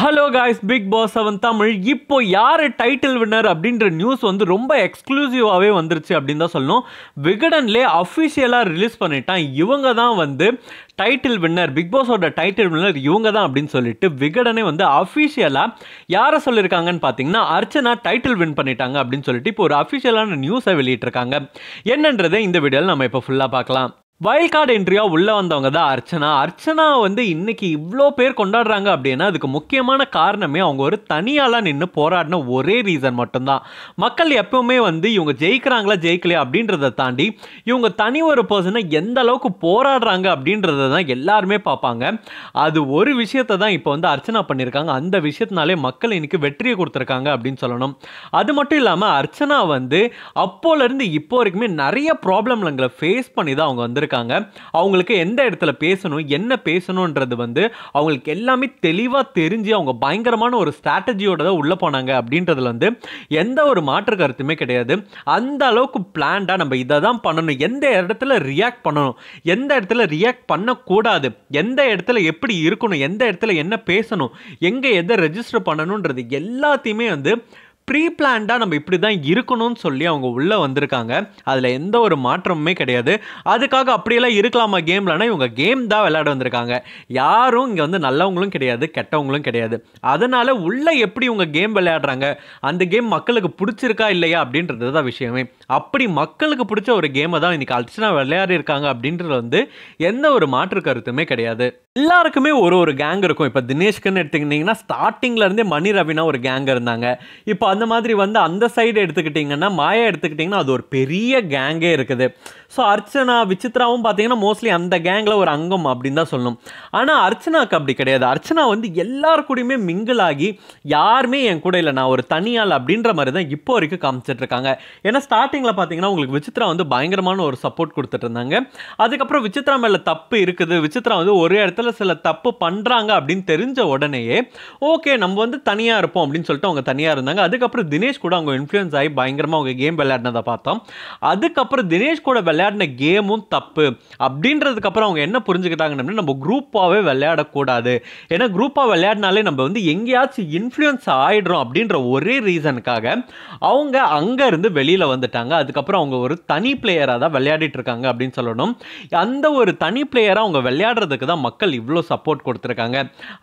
hello guys big pass அவன் தமிழ் இப்போ யார் டைட்டில் வின்னர் அப்படின்ற நியூஸ் வந்து ரொம்ப எக்ஸ்க்ளூசிவாகவே வந்துருச்சு அப்படின்னு தான் சொல்லணும் விகடன்லே அஃபிஷியலாக ரிலீஸ் பண்ணிட்டான் இவங்க தான் வந்து டைட்டில் வின்னர் பிக் பாஸோட டைட்டில் வின்னர் இவங்க தான் அப்படின்னு சொல்லிட்டு விகடனே வந்து அஃபிஷியலாக யாரை சொல்லியிருக்காங்கன்னு பார்த்தீங்கன்னா அர்ச்சனா டைட்டில் வின் பண்ணிட்டாங்க அப்படின்னு சொல்லிட்டு இப்போ ஒரு அஃபிஷியலான நியூஸை வெளியிட்டிருக்காங்க என்னன்றதை இந்த வீடியோவில் நம்ம இப்போ ஃபுல்லாக பார்க்கலாம் வைல்ட் கார்டு என்ட்ரியா உள்ளே வந்தவங்க தான் அர்ச்சனா அர்ச்சனா வந்து இன்னைக்கு இவ்வளோ பேர் கொண்டாடுறாங்க அப்படின்னா அதுக்கு முக்கியமான காரணமே அவங்க ஒரு தனியாலாம் நின்று போராடின ஒரே ரீசன் மட்டும்தான் மக்கள் எப்பவுமே வந்து இவங்க ஜெயிக்கிறாங்களா ஜெயிக்கலையா அப்படின்றத தாண்டி இவங்க தனி ஒரு பர்சனை எந்த அளவுக்கு போராடுறாங்க அப்படின்றத தான் எல்லாருமே பார்ப்பாங்க அது ஒரு விஷயத்தை தான் இப்போ வந்து அர்ச்சனா பண்ணியிருக்காங்க அந்த விஷயத்தினாலே மக்கள் இன்னைக்கு வெற்றியை கொடுத்துருக்காங்க அப்படின்னு சொல்லணும் அது மட்டும் இல்லாமல் அர்ச்சனா வந்து அப்போலேருந்து இப்போ வரைக்குமே நிறைய எங்களை ஃபேஸ் பண்ணி தான் அவங்க வந்திருக்காங்க இருக்காங்க அவங்களுக்கு எந்த இடத்துல பேசணும் என்ன பேசணுன்றது வந்து அவங்களுக்கு எல்லாமே தெளிவாக தெரிஞ்சு அவங்க பயங்கரமான ஒரு ஸ்ட்ராட்டஜியோட தான் உள்ளே போனாங்க அப்படின்றதுல வந்து எந்த ஒரு மாற்று கருத்துமே கிடையாது அந்த அளவுக்கு பிளான்டாக நம்ம இதை தான் பண்ணணும் எந்த இடத்துல ரியாக்ட் பண்ணணும் எந்த இடத்துல ரியாக்ட் பண்ணக்கூடாது எந்த இடத்துல எப்படி இருக்கணும் எந்த இடத்துல என்ன பேசணும் எங்கே எதை ரெஜிஸ்டர் பண்ணணுன்றது எல்லாத்தையுமே வந்து ப்ரீ பிளான்டாக நம்ம இப்படி தான் இருக்கணும்னு சொல்லி அவங்க உள்ளே வந்திருக்காங்க அதில் எந்த ஒரு மாற்றமுமே கிடையாது அதுக்காக அப்படியெல்லாம் இருக்கலாமா கேம்லனா இவங்க கேம் தான் விளையாட வந்திருக்காங்க யாரும் இங்கே வந்து நல்லவங்களும் கிடையாது கெட்டவங்களும் கிடையாது அதனால் உள்ளே எப்படி இவங்க கேம் விளையாடுறாங்க அந்த கேம் மக்களுக்கு பிடிச்சிருக்கா இல்லையா அப்படின்றது தான் விஷயமே அப்படி மக்களுக்கு பிடிச்ச ஒரு கேமை தான் இன்றைக்கி அர்ச்சனா விளையாடிருக்காங்க அப்படின்றது வந்து எந்த ஒரு மாற்று கருத்துமே கிடையாது எல்லாருக்குமே ஒரு ஒரு கேங் இருக்கும் இப்போ தினேஷ்குன்னு எடுத்துக்கிட்டிங்கன்னா ஸ்டார்டிங்லேருந்தே மணி ரவினா ஒரு கேங் இருந்தாங்க இப்போ அந்த மாதிரி வந்து அந்த சைடு எடுத்துக்கிட்டிங்கன்னா மாயா எடுத்துக்கிட்டிங்கன்னா அது ஒரு பெரிய கேங்கே இருக்குது ஸோ அர்ச்சனா விசித்ராவும் பார்த்தீங்கன்னா மோஸ்ட்லி அந்த கேங்கில் ஒரு அங்கம் அப்படின்னு தான் சொல்லணும் ஆனால் அர்ச்சனாவுக்கு அப்படி கிடையாது அர்ச்சனா வந்து எல்லாரு கூடயுமே மிங்கிள் ஆகி யாருமே என் கூட இல்லை நான் ஒரு தனியாள் அப்படின்ற மாதிரி தான் இப்போ வரைக்கும் காமிச்சிட்ருக்காங்க ஏன்னா ஸ்டார்டிங்கில் பார்த்தீங்கன்னா உங்களுக்கு விசித்ரா வந்து பயங்கரமான ஒரு சப்போர்ட் கொடுத்துட்டு இருந்தாங்க அதுக்கப்புறம் விசித்ரா மேலே தப்பு இருக்குது விசித்ரா வந்து ஒரே இடத்துல இடத்துல சில தப்பு பண்ணுறாங்க அப்படின்னு தெரிஞ்ச உடனேயே ஓகே நம்ம வந்து தனியாக இருப்போம் அப்படின்னு சொல்லிட்டு அவங்க தனியாக இருந்தாங்க அதுக்கப்புறம் தினேஷ் கூட அவங்க இன்ஃப்ளூயன்ஸ் ஆகி பயங்கரமாக அவங்க கேம் விளையாடினதை பார்த்தோம் அதுக்கப்புறம் தினேஷ் கூட விளையாடின கேமும் தப்பு அப்படின்றதுக்கப்புறம் அவங்க என்ன புரிஞ்சுக்கிட்டாங்கன்னு நம்ம குரூப்பாகவே விளையாடக்கூடாது ஏன்னா குரூப்பாக விளையாடினாலே நம்ம வந்து எங்கேயாச்சும் இன்ஃப்ளூயன்ஸ் ஆகிடுறோம் அப்படின்ற ஒரே ரீசனுக்காக அவங்க அங்கேருந்து வெளியில் வந்துட்டாங்க அதுக்கப்புறம் அவங்க ஒரு தனி பிளேயராக தான் விளையாடிட்டு இருக்காங்க அப்படின்னு சொல்லணும் அந்த ஒரு தனி பிளேயராக அவங்க விளையாடுறதுக்கு தான் மக்கள் மக்கள் இவ்வளோ சப்போர்ட் கொடுத்துருக்காங்க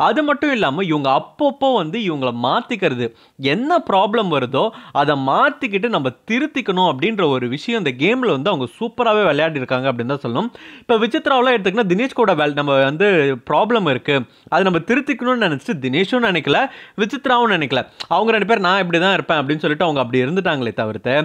அது மட்டும் இல்லாமல் இவங்க அப்பப்போ வந்து இவங்களை மாற்றிக்கிறது என்ன ப்ராப்ளம் வருதோ அதை மாற்றிக்கிட்டு நம்ம திருத்திக்கணும் அப்படின்ற ஒரு விஷயம் இந்த கேமில் வந்து அவங்க சூப்பராகவே விளையாடிருக்காங்க அப்படின்னு தான் சொல்லணும் இப்போ விசித்ராவெலாம் தினேஷ் கூட வேல் நம்ம வந்து ப்ராப்ளம் இருக்குது அதை நம்ம திருத்திக்கணும்னு நினச்சிட்டு தினேஷும் நினைக்கல விசித்ராவும் நினைக்கல அவங்க ரெண்டு பேர் நான் இப்படி தான் இருப்பேன் அப்படின்னு சொல்லிட்டு அவங்க அப்படி இருந்துட்டாங்களே தவிர்த்து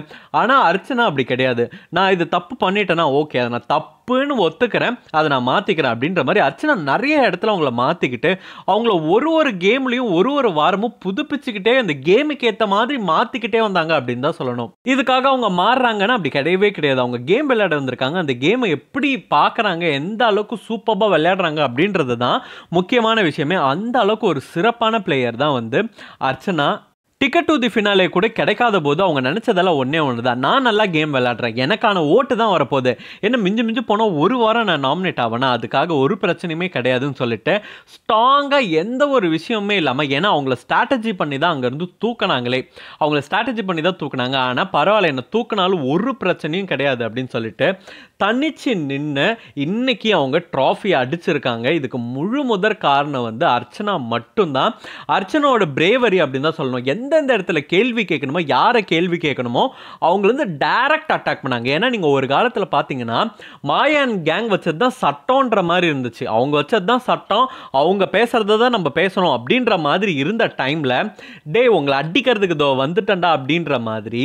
ஆனால் அர்ச்சனா அப்படி கிடையாது நான் இது தப்பு பண்ணிட்டேன்னா ஓகே அதை நான் தப்பு தப்புன்னு ஒத்துக்கிறேன் அதை நான் மாற்றிக்கிறேன் அப்படின்ற மாதிரி அர்ச்சனா நிறைய இடத்துல அவங்கள மாற்றிக்கிட்டு அவங்கள ஒரு ஒரு கேம்லையும் ஒரு ஒரு வாரமும் புதுப்பிச்சுக்கிட்டே அந்த கேமுக்கு ஏற்ற மாதிரி மாற்றிக்கிட்டே வந்தாங்க அப்படின்னு தான் சொல்லணும் இதுக்காக அவங்க மாறுறாங்கன்னு அப்படி கிடையவே கிடையாது அவங்க கேம் விளையாட வந்திருக்காங்க அந்த கேமை எப்படி பார்க்குறாங்க எந்த அளவுக்கு சூப்பராக விளையாடுறாங்க அப்படின்றது தான் முக்கியமான விஷயமே அந்த அளவுக்கு ஒரு சிறப்பான பிளேயர் தான் வந்து Archana ticket to the finale கூட கிடைக்காத போது அவங்க நினச்சதெல்லாம் ஒன்றே ஒன்று தான் நான் நல்லா கேம் விளாட்றேன் எனக்கான ஓட்டு தான் வரப்போகுது என்ன மிஞ்சு மிஞ்சு போனால் ஒரு வாரம் நான் நாமினேட் ஆவேனா அதுக்காக ஒரு பிரச்சனையுமே கிடையாதுன்னு சொல்லிட்டு ஸ்ட்ராங்காக எந்த ஒரு விஷயமே இல்லாமல் ஏன்னா அவங்கள ஸ்ட்ராட்டஜி பண்ணி தான் அங்கேருந்து தூக்கினாங்களே அவங்கள ஸ்ட்ராட்டஜி பண்ணி தான் தூக்குனாங்க ஆனால் பரவாயில்ல என்ன தூக்கினாலும் ஒரு பிரச்சனையும் கிடையாது அப்படின்னு சொல்லிட்டு தனிச்சு நின்று இன்றைக்கி அவங்க ட்ராஃபி அடிச்சிருக்காங்க இதுக்கு முழு முதற் காரணம் வந்து அர்ச்சனா மட்டும்தான் அர்ச்சனாவோட பிரேவரி அப்படின்னு தான் சொல்லணும் எந்த எந்தெந்த இடத்துல கேள்வி கேட்கணுமோ யாரை கேள்வி கேட்கணுமோ அவங்களேருந்து டைரக்ட் அட்டாக் பண்ணாங்க ஏன்னா நீங்கள் ஒரு காலத்தில் பார்த்தீங்கன்னா மாயான் கேங் வச்சது தான் சட்டம்ன்ற மாதிரி இருந்துச்சு அவங்க வச்சது தான் சட்டம் அவங்க பேசுகிறத தான் நம்ம பேசணும் அப்படின்ற மாதிரி இருந்த டைமில் டே உங்களை அடிக்கிறதுக்கு தோ வந்துட்டண்டா அப்படின்ற மாதிரி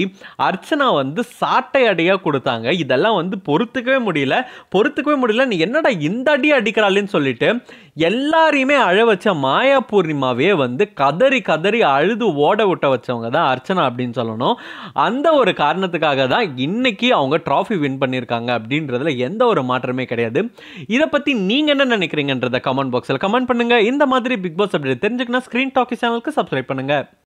அர்ச்சனா வந்து சாட்டை அடியாக கொடுத்தாங்க இதெல்லாம் வந்து பொறுத்துக்கவே முடியல பொறுத்துக்கவே முடியல நீ என்னடா இந்த அடி அடிக்கிறாளேன்னு சொல்லிட்டு எல்லாரையுமே அழ வச்ச மாயா பூர்ணிமாவே வந்து கதறி கதறி அழுது ஓட விட்ட வச்சவங்க தான் அர்ச்சனா அப்படின்னு சொல்லணும் அந்த ஒரு காரணத்துக்காக தான் இன்னைக்கு அவங்க ட்ராஃபி வின் பண்ணியிருக்காங்க அப்படின்றதுல எந்த ஒரு மாற்றமே கிடையாது இதை பற்றி நீங்கள் என்ன நினைக்கிறீங்கன்றத கமெண்ட் பாக்ஸில் கமெண்ட் பண்ணுங்கள் இந்த மாதிரி பிக் பாஸ் அப்படி தெரிஞ்சுக்கணும் ஸ்க்ரீன் டாக்கி சேனலுக்கு சப்ஸ்கிரைப் பண்ணுங்கள்